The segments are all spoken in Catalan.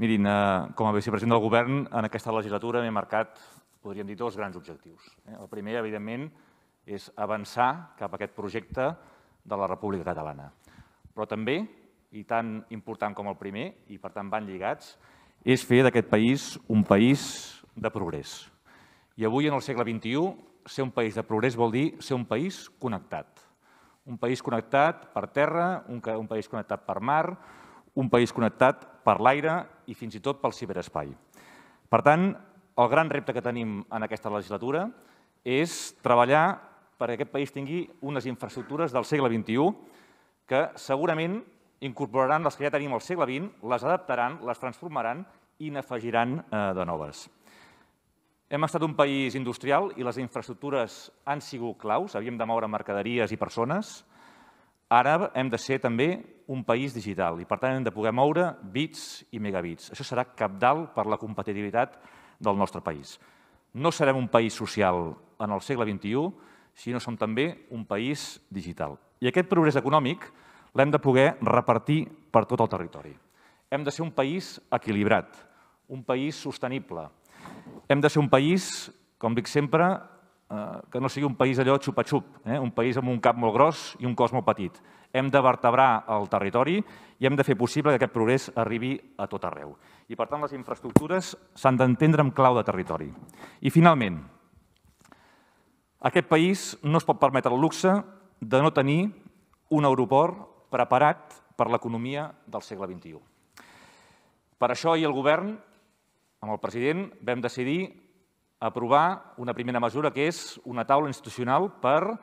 Mirin, eh, com a vicepresident del govern, en aquesta legislatura m'he marcat, podríem dir, dos grans objectius. Eh? El primer, evidentment, és avançar cap a aquest projecte de la República Catalana. Però també, i tan important com el primer, i per tant van lligats, és fer d'aquest país un país de progrés. I avui, en el segle XXI, ser un país de progrés vol dir ser un país connectat. Un país connectat per terra, un país connectat per mar, un país connectat per l'aire i fins i tot pel ciberespai. Per tant, el gran repte que tenim en aquesta legislatura és treballar perquè aquest país tingui unes infraestructures del segle XXI que segurament incorporaran les que ja tenim al segle XX, les adaptaran, les transformaran i n'afegiran eh, de noves. Hem estat un país industrial i les infraestructures han sigut claus. Havíem de moure mercaderies i persones. Ara hem de ser també un país digital i, per tant, hem de poder moure bits i megabits. Això serà capdalt per la competitivitat del nostre país. No serem un país social en el segle XXI si no som també un país digital. I aquest progrés econòmic l'hem de poder repartir per tot el territori. Hem de ser un país equilibrat, un país sostenible. Hem de ser un país, com dic sempre, Eh, que no sigui un país allò xupa-xup, eh? un país amb un cap molt gros i un cos molt petit. Hem de vertebrar el territori i hem de fer possible que aquest progrés arribi a tot arreu. I, per tant, les infraestructures s'han d'entendre amb clau de territori. I, finalment, aquest país no es pot permetre el luxe de no tenir un aeroport preparat per l'economia del segle XXI. Per això ahir el govern, amb el president, vam decidir aprovar una primera mesura que és una taula institucional per eh,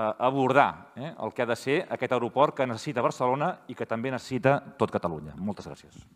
abordar eh, el que ha de ser aquest aeroport que necessita Barcelona i que també necessita tot Catalunya. Moltes gràcies.